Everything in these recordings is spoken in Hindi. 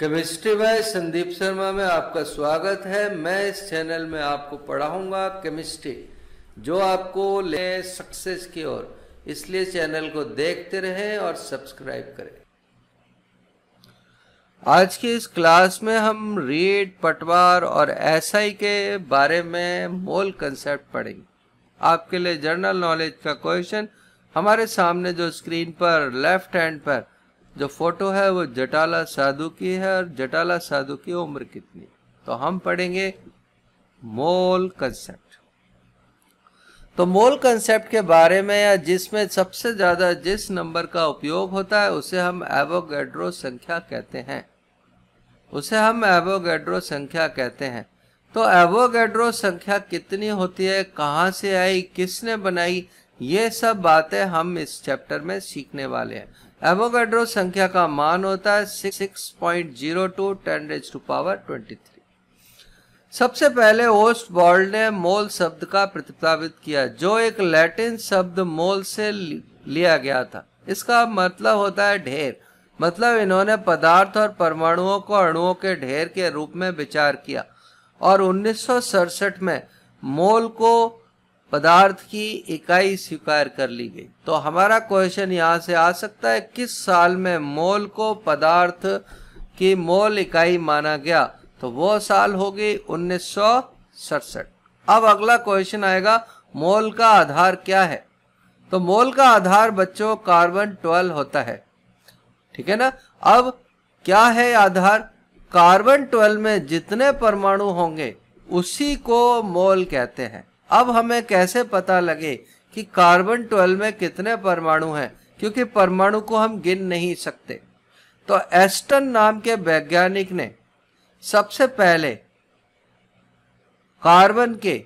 केमिस्ट्री बाय संदीप शर्मा में आपका स्वागत है मैं इस चैनल में आपको पढ़ाऊंगा केमिस्ट्री जो आपको ले सक्सेस की ओर इसलिए चैनल को देखते रहें और सब्सक्राइब करें आज की इस क्लास में हम रीड पटवार और एसआई के बारे में मोल कंसेप्ट पढ़ेंगे आपके लिए जनरल नॉलेज का क्वेश्चन हमारे सामने जो स्क्रीन पर लेफ्ट हैंड पर जो फोटो है वो जटाला साधु की है और जटाला साधु की उम्र कितनी तो हम पढ़ेंगे मोल कंसेप्ट तो मोल कंसेप्ट के बारे में या जिसमें सबसे ज्यादा जिस नंबर का उपयोग होता है उसे हम एवोगेड्रो संख्या कहते हैं उसे हम एवोगेड्रो संख्या कहते हैं तो एवोगेड्रो संख्या कितनी होती है कहाँ से आई किसने बनाई ये सब बातें हम इस चैप्टर में सीखने वाले हैं एवोगाड्रो संख्या का मान होता है six point zero two ten raise to power twenty three सबसे पहले होस्ट बॉर्ल ने मोल शब्द का प्रतिपादित किया जो एक लैटिन शब्द मोल से लिया गया था इसका मतलब होता है ढेर मतलब इन्होंने पदार्थ और परमाणुओं को अणुओं के ढेर के रूप में विचार किया और उन्नीस में मोल को पदार्थ की इकाई स्वीकार कर ली गई तो हमारा क्वेश्चन यहाँ से आ सकता है किस साल में मोल को पदार्थ की मोल इकाई माना गया तो वो साल होगी उन्नीस अब अगला क्वेश्चन आएगा मोल का आधार क्या है तो मोल का आधार बच्चों कार्बन 12 होता है ठीक है ना अब क्या है आधार कार्बन 12 में जितने परमाणु होंगे उसी को मोल कहते हैं अब हमें कैसे पता लगे कि कार्बन 12 में कितने परमाणु हैं क्योंकि परमाणु को हम गिन नहीं सकते तो एस्टन नाम के वैज्ञानिक ने सबसे पहले कार्बन के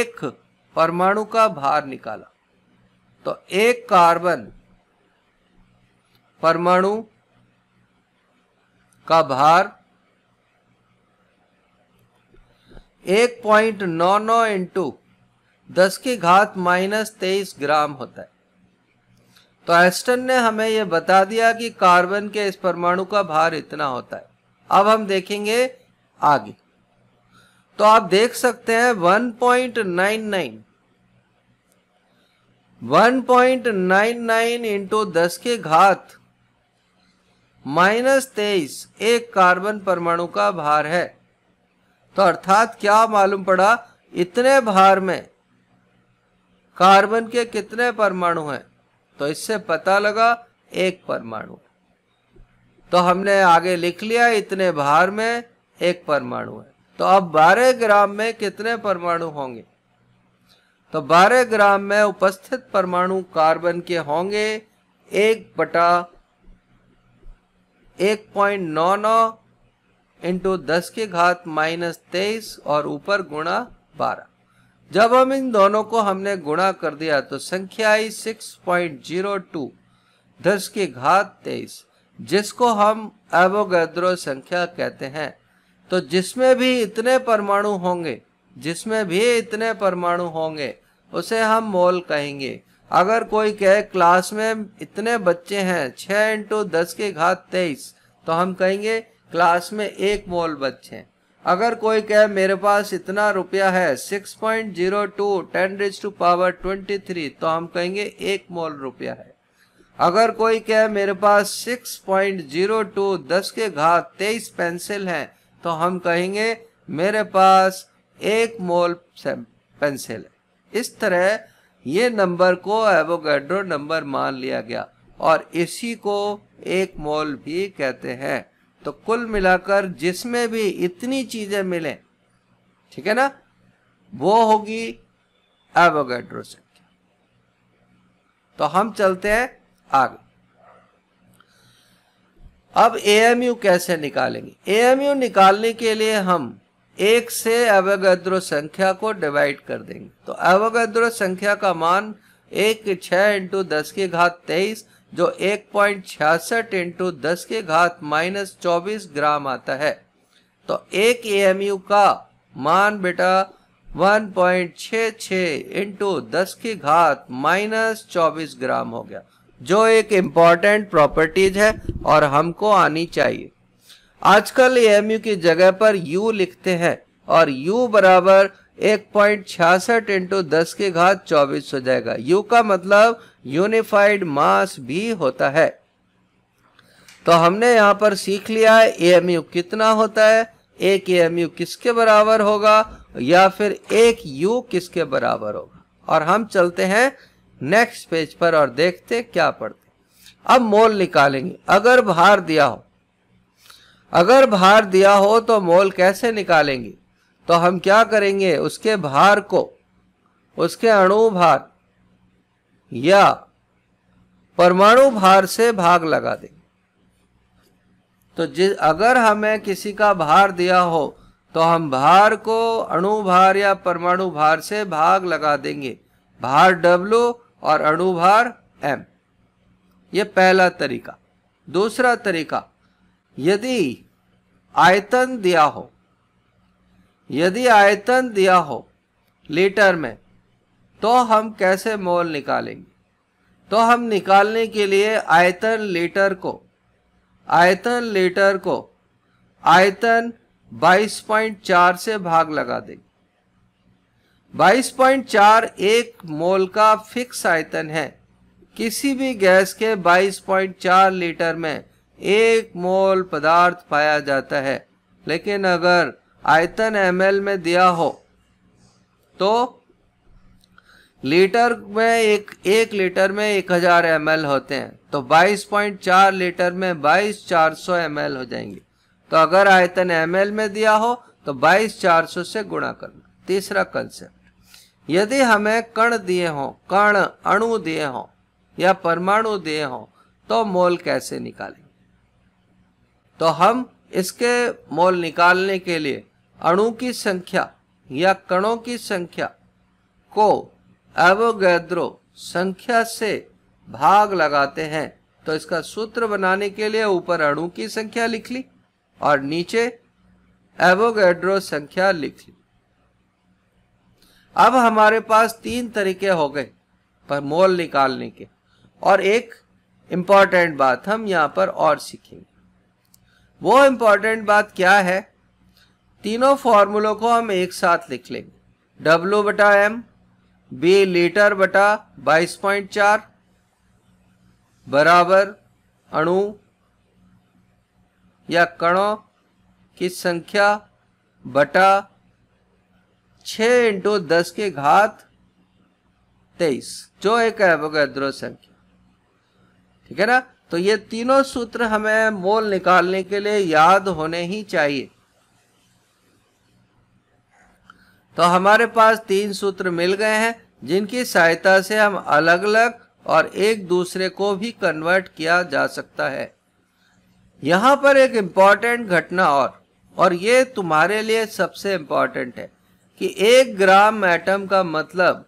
एक परमाणु का भार निकाला तो एक कार्बन परमाणु का भार एक पॉइंट नौ नौ इंटू दस की घात माइनस तेईस ग्राम होता है तो एस्टन ने हमें यह बता दिया कि कार्बन के इस परमाणु का भार इतना होता है अब हम देखेंगे आगे तो आप देख सकते हैं one one point point nine nine nine nine into दस के घात माइनस तेईस एक कार्बन परमाणु का भार है तो अर्थात क्या मालूम पड़ा इतने भार में कार्बन के कितने परमाणु हैं तो इससे पता लगा एक परमाणु तो हमने आगे लिख लिया इतने भार में एक परमाणु है तो अब 12 ग्राम में कितने परमाणु होंगे तो 12 ग्राम में उपस्थित परमाणु कार्बन के होंगे एक बटा एक पॉइंट नौ नौ इंटू दस की घात माइनस तेईस और ऊपर गुणा बारह जब हम इन दोनों को हमने गुणा कर दिया तो संख्या आई सिक्स पॉइंट जीरो टू दस की घात तेईस जिसको हम एवोगैद्रो संख्या कहते हैं तो जिसमें भी इतने परमाणु होंगे जिसमें भी इतने परमाणु होंगे उसे हम मोल कहेंगे अगर कोई कहे क्लास में इतने बच्चे हैं छः इंटू दस के घात तेईस तो हम कहेंगे क्लास में एक मोल बच्चे अगर कोई कहे मेरे पास इतना रुपया है 6.02 point zero two ten raise to power twenty three तो हम कहेंगे एक मोल रुपया है अगर कोई कहे मेरे पास 6.02 पॉइंट जीरो टू दस के घात तेईस पेंसिल हैं तो हम कहेंगे मेरे पास एक मोल पेंसिल है इस तरह ये नंबर को एवोगेड्रो नंबर मान लिया गया और इसी को एक मोल भी कहते हैं तो कुल मिलाकर जिसमें भी इतनी चीजें मिलें ठीक है ना वो होगी एवोगेड्रो संख्या तो हम चलते हैं आगे अब एएमयू कैसे निकालेंगे एएमयू निकालने के लिए हम एक से अवगद्रो संख्या को डिवाइड कर देंगे तो अवगद्रो संख्या का मान एक छह इंटू दस की घात तेईस जो एक पॉइंट छियासठ इंटू दस के घात माइनस चौबीस ग्राम आता है तो एक एम का मान बेटा 1.66 पॉइंट छ इंटू दस की घात माइनस चौबीस ग्राम हो गया जो एक इम्पॉर्टेंट प्रॉपर्टीज है और हमको आनी चाहिए आजकल ए की जगह पर यू लिखते हैं और यू बराबर एक पॉइंट छियासठ इंटू दस के घात चौबीस हो जाएगा यू का मतलब यूनिफाइड मास भी होता है तो हमने यहां पर सीख लिया है एम यू कितना होता है एक ए एम यू किसके बराबर होगा या फिर एक यू किसके बराबर होगा और हम चलते हैं नेक्स्ट पेज पर और देखते क्या पढ़ते अब मोल निकालेंगे अगर भार दिया हो अगर भार दिया हो तो मोल कैसे निकालेंगे तो हम क्या करेंगे उसके भार को उसके अणु भार या परमाणु भार से भाग लगा देंगे तो जिस अगर हमें किसी का भार दिया हो तो हम भार को अणु भार या परमाणु भार से भाग लगा देंगे भार W और अणु भार M ये पहला तरीका दूसरा तरीका यदि आयतन दिया हो यदि आयतन दिया हो लीटर में तो हम कैसे मोल निकालेंगे तो हम निकालने के लिए आयतन लीटर को आयतन लीटर को आयतन 22.4 से भाग लगा देंगे 22.4 एक मोल का फिक्स आयतन है किसी भी गैस के 22.4 लीटर में एक मोल पदार्थ पाया जाता है लेकिन अगर आयतन एम में दिया हो तो लीटर में एक एक लीटर में एक हजार एम होते हैं तो 22.4 लीटर में बाईस चार सौ हो जाएंगे तो अगर आयतन एम में दिया हो तो बाईस चार सौ से गुणा करना तीसरा कंसेप्ट यदि हमें कण दिए हों कण अणु दिए हों या परमाणु दिए हों तो मोल कैसे निकालेंगे तो हम इसके मोल निकालने के लिए अणु की संख्या या कणों की संख्या को एवोगैद्रो संख्या से भाग लगाते हैं तो इसका सूत्र बनाने के लिए ऊपर अणु की संख्या लिख ली और नीचे एवोगैड्रो संख्या लिख ली अब हमारे पास तीन तरीके हो गए पर मोल निकालने के और एक इंपॉर्टेंट बात हम यहां पर और सीखेंगे वो इंपॉर्टेंट बात क्या है तीनों फॉर्मूलों को हम एक साथ लिख लेंगे डब्लू बटा एम बी लीटर बटा बाईस पॉइंट चार बराबर अणु या कणों की संख्या बटा छ इंटू दस के घात तेईस जो एक एवोगैद्रो संख्या ठीक है ना तो ये तीनों सूत्र हमें मोल निकालने के लिए याद होने ही चाहिए तो हमारे पास तीन सूत्र मिल गए हैं जिनकी सहायता से हम अलग अलग और एक दूसरे को भी कन्वर्ट किया जा सकता है यहाँ पर एक इम्पॉर्टेंट घटना और और ये तुम्हारे लिए सबसे इम्पॉर्टेंट है कि एक ग्राम एटम का मतलब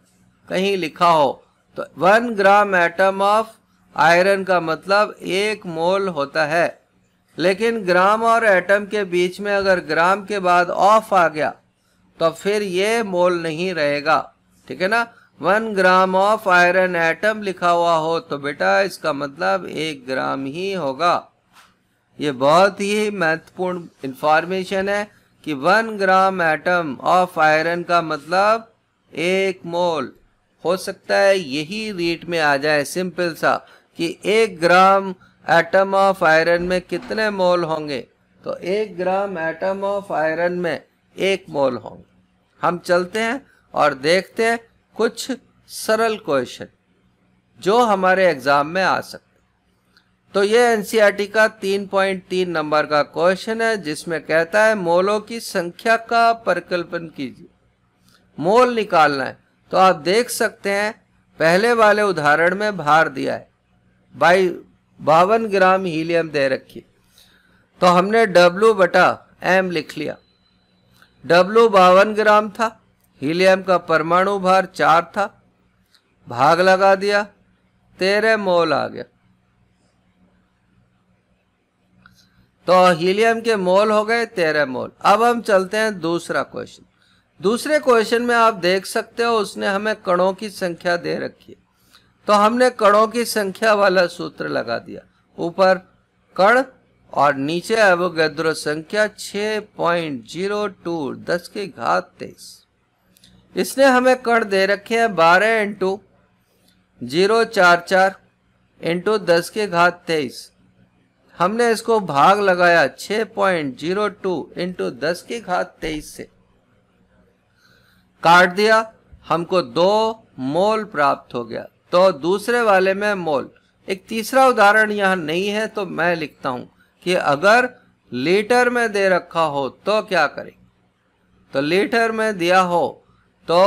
कहीं लिखा हो तो one gram atom of iron का मतलब एक मोल होता है लेकिन ग्राम और एटम के बीच में अगर ग्राम के बाद ऑफ आ गया तो फिर ये मोल नहीं रहेगा ठीक है ना one gram of iron atom लिखा हुआ हो तो बेटा इसका मतलब एक ग्राम ही होगा ये बहुत ही महत्वपूर्ण इंफॉर्मेशन है कि one gram atom of iron का मतलब एक मोल हो सकता है यही रेट में आ जाए सिंपल सा कि एक ग्राम एटम ऑफ आयरन में कितने मोल होंगे तो एक ग्राम एटम ऑफ आयरन में एक मोल होंगे हम चलते हैं और देखते हैं कुछ सरल क्वेश्चन जो हमारे एग्जाम में आ सकते तो ये एनसीईआरटी e का 3.3 नंबर का क्वेश्चन है जिसमें कहता है मोलों की संख्या का परिकल्पन कीजिए मोल निकालना है तो आप देख सकते हैं पहले वाले उदाहरण में भार दिया है बाई बावन ग्राम हीलियम दे रखी तो हमने W बटा M लिख लिया डब्लू बावन ग्राम था हीलियम का परमाणु भार चार था भाग लगा दिया तेरह मोल आ गया तो हीलियम के मोल हो गए तेरह मोल अब हम चलते हैं दूसरा क्वेश्चन दूसरे क्वेश्चन में आप देख सकते हो उसने हमें कणों की संख्या दे रखी है तो हमने कणों की संख्या वाला सूत्र लगा दिया ऊपर कण और नीचे एवोगैद्रो संख्या 6.02 10 के घात तेईस इसने हमें कण दे रखे हैं 12 इंटू जीरो चार चार इंटू दस के घात तेईस हमने इसको भाग लगाया 6.02 पॉइंट जीरो टू इंटू दस के घात तेईस से काट दिया हमको दो मोल प्राप्त हो गया तो दूसरे वाले में मोल एक तीसरा उदाहरण यहाँ नहीं है तो मैं लिखता हूँ कि अगर लीटर में दे रखा हो तो क्या करें तो लीटर में दिया हो तो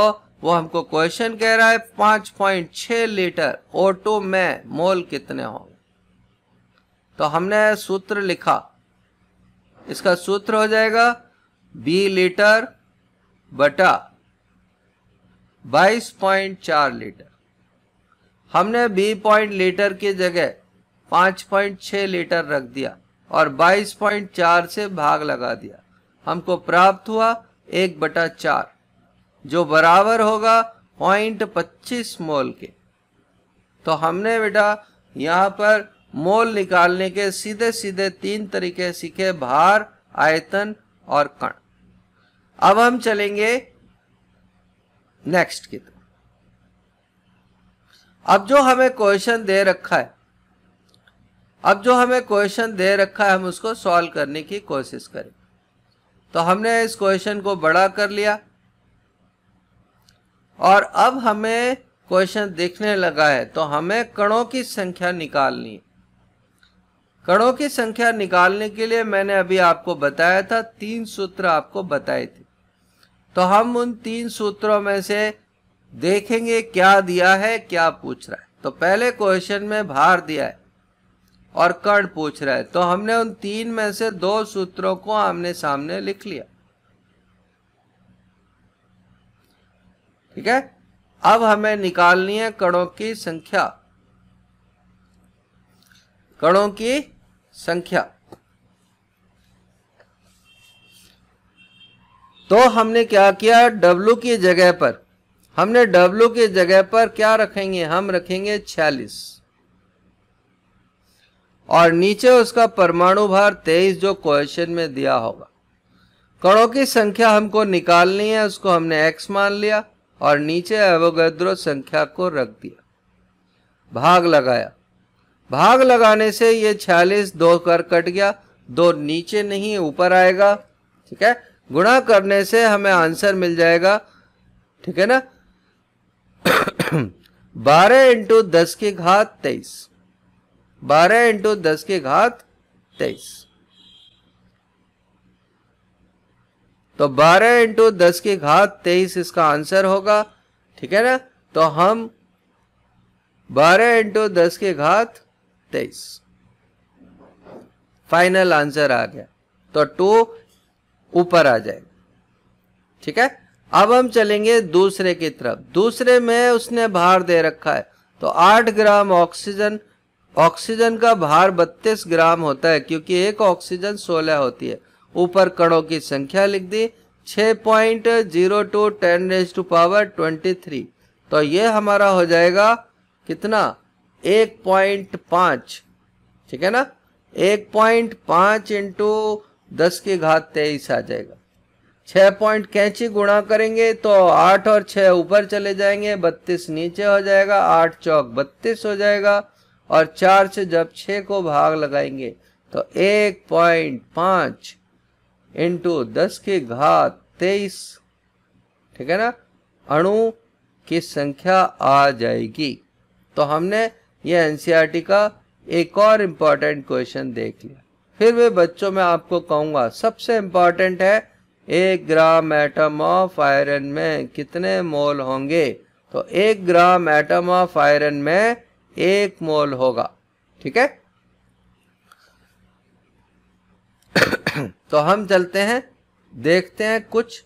वो हमको क्वेश्चन कह रहा है पांच पॉइंट छह लीटर ओटो में मोल कितने होंगे तो हमने सूत्र लिखा इसका सूत्र हो जाएगा बी लीटर बटा बाईस पॉइंट चार लीटर हमने बी पॉइंट लीटर की जगह पांच पॉइंट छ लीटर रख दिया और 22.4 से भाग लगा दिया हमको प्राप्त हुआ एक बटा चार जो बराबर होगा पॉइंट पच्चीस मोल के तो हमने बेटा यहाँ पर मोल निकालने के सीधे सीधे तीन तरीके सीखे भार आयतन और कण अब हम चलेंगे नेक्स्ट की तरफ अब जो हमें क्वेश्चन दे रखा है अब जो हमें क्वेश्चन दे रखा है हम उसको सॉल्व करने की कोशिश करें तो हमने इस क्वेश्चन को बड़ा कर लिया और अब हमें क्वेश्चन देखने लगा है तो हमें कणों की संख्या निकालनी है कणों की संख्या निकालने के लिए मैंने अभी आपको बताया था तीन सूत्र आपको बताए थे तो हम उन तीन सूत्रों में से देखेंगे क्या दिया है क्या पूछ रहा है तो पहले क्वेश्चन में भार दिया है और कर्ण पूछ रहा है तो हमने उन तीन में से दो सूत्रों को आमने सामने लिख लिया ठीक है अब हमें निकालनी है कणों की संख्या कणों की संख्या तो हमने क्या किया W की जगह पर हमने W की जगह पर क्या रखेंगे हम रखेंगे छियालीस और नीचे उसका परमाणु भार 23 जो क्वेश्चन में दिया होगा कणों की संख्या हमको निकालनी है उसको हमने x मान लिया और नीचे अवगद्रो संख्या को रख दिया भाग लगाया भाग लगाने से ये छियालीस दो कर कट गया दो नीचे नहीं ऊपर आएगा ठीक है गुणा करने से हमें आंसर मिल जाएगा ठीक है ना बारह इंटू दस की घात तेईस बारह इंटू दस के घात तेईस तो बारह इंटू दस के घात तेईस इसका आंसर होगा ठीक है ना तो हम बारह इंटू दस के घात तेईस फाइनल आंसर आ गया तो टू ऊपर आ जाएगा ठीक है अब हम चलेंगे दूसरे की तरफ दूसरे में उसने भार दे रखा है तो आठ ग्राम ऑक्सीजन ऑक्सीजन का भार 32 ग्राम होता है क्योंकि एक ऑक्सीजन 16 होती है ऊपर कणों की संख्या लिख दी 6.02 point zero two ten raise to power twenty तो ये हमारा हो जाएगा कितना 1.5 ठीक है ना 1.5 पॉइंट पांच इंटू दस की घात तेईस आ जाएगा 6. पॉइंट कैंची गुणा करेंगे तो आठ और 6 ऊपर चले जाएंगे बत्तीस नीचे हो जाएगा आठ चौक बत्तीस हो जाएगा और चार से जब छः को भाग लगाएंगे तो एक पॉइंट पाँच इंटू दस की घात तेईस ठीक है ना अणु की संख्या आ जाएगी तो हमने ये एनसीईआरटी e का एक और इम्पॉर्टेंट क्वेश्चन देख लिया फिर वे बच्चों में आपको कहूँगा सबसे इम्पॉर्टेंट है एक ग्राम एटम ऑफ आयरन में कितने मोल होंगे तो एक ग्राम एटम ऑफ आयरन में एक मोल होगा ठीक है तो हम चलते हैं देखते हैं कुछ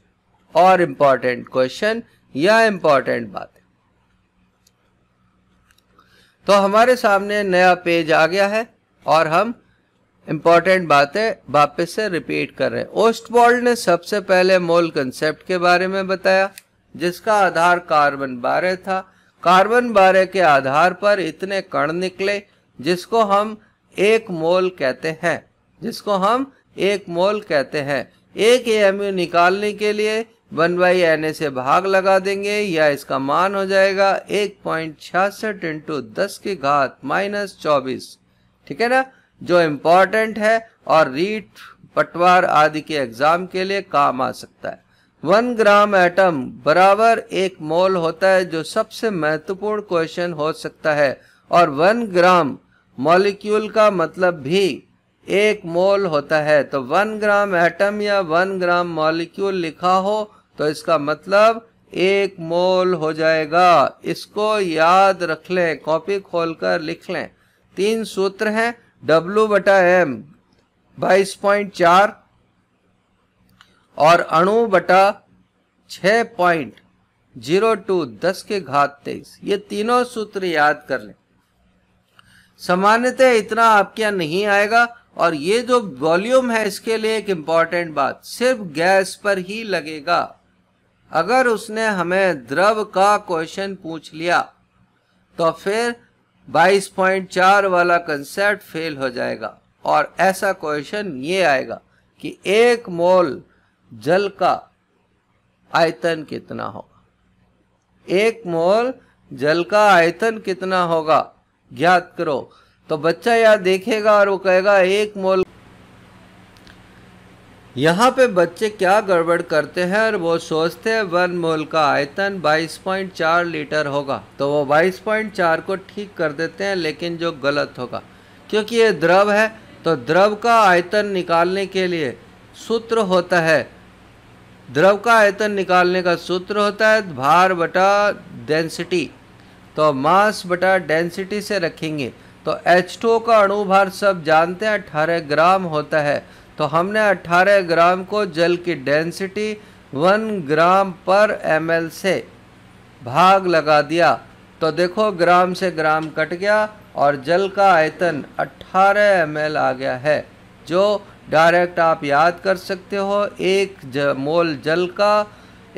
और इंपॉर्टेंट क्वेश्चन या इंपॉर्टेंट बात तो हमारे सामने नया पेज आ गया है और हम इम्पॉर्टेंट बातें वापस से रिपीट कर रहे हैं ओस्टवॉल्ड ने सबसे पहले मोल कंसेप्ट के बारे में बताया जिसका आधार कार्बन बारह था कार्बन बारह के आधार पर इतने कण निकले जिसको हम एक मोल कहते हैं जिसको हम एक मोल कहते हैं एक ए निकालने के लिए वन बाई एन ए से भाग लगा देंगे या इसका मान हो जाएगा एक पॉइंट छियासठ इंटू दस की घात माइनस चौबीस ठीक है ना जो इम्पोर्टेंट है और रीट पटवार आदि के एग्जाम के लिए काम आ सकता है वन ग्राम एटम बराबर एक मोल होता है जो सबसे महत्वपूर्ण क्वेश्चन हो सकता है और वन ग्राम मॉलिक्यूल का मतलब भी एक मोल होता है तो वन ग्राम एटम या वन ग्राम मॉलिक्यूल लिखा हो तो इसका मतलब एक मोल हो जाएगा इसको याद रख लें कॉपी खोलकर लिख लें तीन सूत्र हैं W बटा एम बाईस पॉइंट चार और अणु बटा छ पॉइंट जीरो टू दस के घात तेईस ये तीनों सूत्र याद कर लें सामान्यतः इतना आपके यहाँ नहीं आएगा और ये जो वॉल्यूम है इसके लिए एक इम्पॉर्टेंट बात सिर्फ गैस पर ही लगेगा अगर उसने हमें द्रव का क्वेश्चन पूछ लिया तो फिर 22.4 वाला कंसेप्ट फेल हो जाएगा और ऐसा क्वेश्चन ये आएगा कि एक मोल जल का आयतन कितना होगा एक मोल जल का आयतन कितना होगा ज्ञात करो तो बच्चा यह देखेगा और वो कहेगा एक मोल यहाँ पे बच्चे क्या गड़बड़ करते हैं और वो सोचते हैं वन मोल का आयतन 22.4 लीटर होगा तो वो 22.4 को ठीक कर देते हैं लेकिन जो गलत होगा क्योंकि ये द्रव है तो द्रव का आयतन निकालने के लिए सूत्र होता है द्रव का आयतन निकालने का सूत्र होता है भार बटा डेंसिटी तो मास बटा डेंसिटी से रखेंगे तो टू का अणु भार सब जानते हैं अट्ठारह ग्राम होता है तो हमने अट्ठारह ग्राम को जल की डेंसिटी वन ग्राम पर एम से भाग लगा दिया तो देखो ग्राम से ग्राम कट गया और जल का आयतन अट्ठारह एम आ गया है जो डायरेक्ट आप याद कर सकते हो एक ज, मोल जल का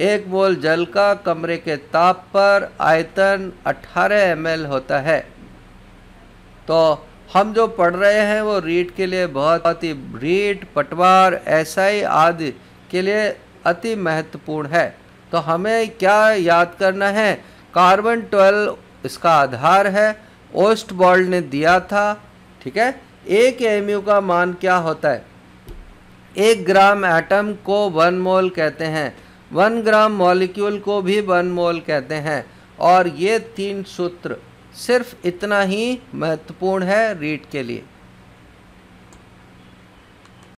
एक मोल जल का कमरे के ताप पर आयतन 18 एम होता है तो हम जो पढ़ रहे हैं वो रीट के लिए बहुत अति रीट पटवार एसआई आदि के लिए अति महत्वपूर्ण है तो हमें क्या याद करना है कार्बन 12 इसका आधार है ओस्ट बॉल्ड ने दिया था ठीक है एक एम का मान क्या होता है एक ग्राम एटम को वन मोल कहते हैं वन ग्राम मॉलिक्यूल को भी वन मोल कहते हैं और ये तीन सूत्र सिर्फ इतना ही महत्वपूर्ण है रीट के लिए